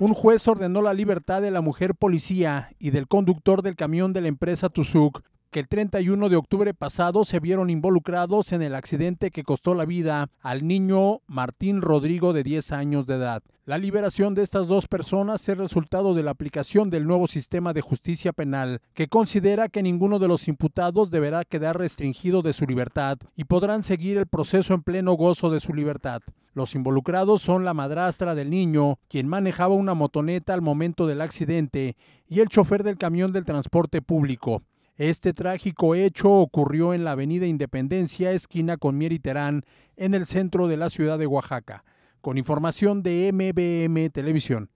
Un juez ordenó la libertad de la mujer policía y del conductor del camión de la empresa Tuzuc, que el 31 de octubre pasado se vieron involucrados en el accidente que costó la vida al niño Martín Rodrigo de 10 años de edad. La liberación de estas dos personas es resultado de la aplicación del nuevo sistema de justicia penal, que considera que ninguno de los imputados deberá quedar restringido de su libertad y podrán seguir el proceso en pleno gozo de su libertad. Los involucrados son la madrastra del niño, quien manejaba una motoneta al momento del accidente, y el chofer del camión del transporte público. Este trágico hecho ocurrió en la avenida Independencia, esquina con Mier y Terán, en el centro de la ciudad de Oaxaca. Con información de MBM Televisión.